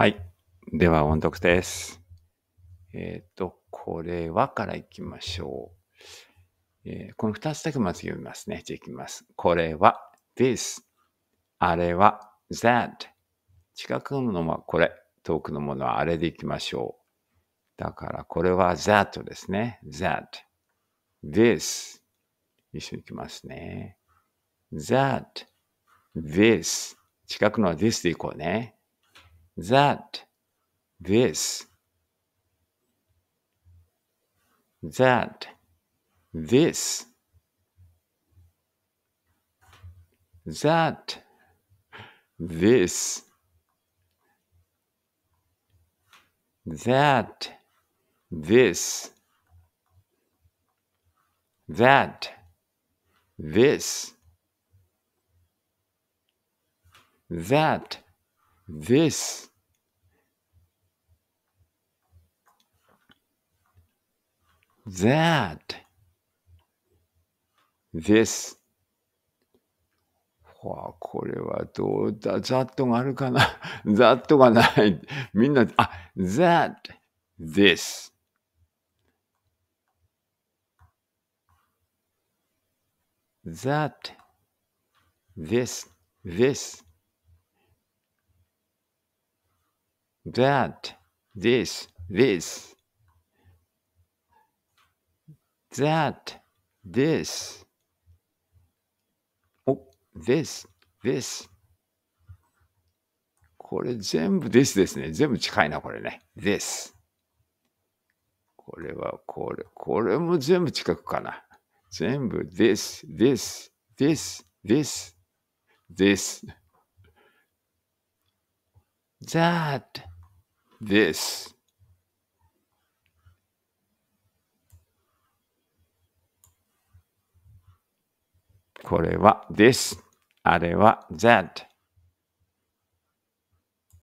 はい。では、音読です。えっ、ー、と、これはからいきましょう。えー、この2つだけまず読みますね。じゃあいきます。これは this。あれは that。近くのものはこれ。遠くのものはあれでいきましょう。だから、これは that ですね。that。this。一緒にいきますね。that。this。近くのは this でいこうね。that, this, that, this, that, this, that, this, that, this, that, this. that, this. わあ、これはどうだ ?that があるかな ?that がない。みんな、あ、that, this. t h a t this, this, that, this, this. that, this. お、this, this. これ全部 this ですね。全部近いな、これね。this. これはこれ、これも全部近くかな。全部 this, this, this, this, this, that, this. これは this。あれは that。